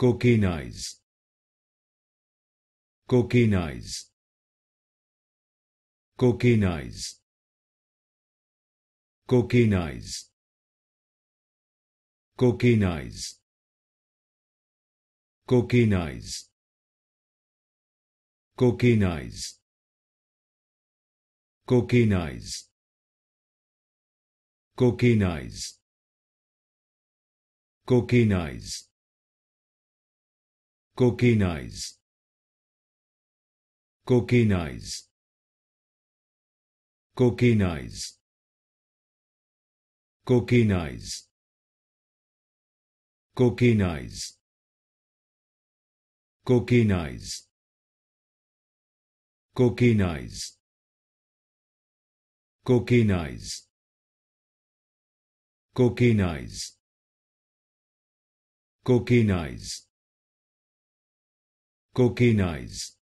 coquinize coquinize coquinize coquinize coquinize coquinize coquinize coquinize coquinize coquinize Cocaine eyes. Cocaine eyes. Cocaine eyes. Cocaine eyes. Cocaine eyes. Cocaine Eyes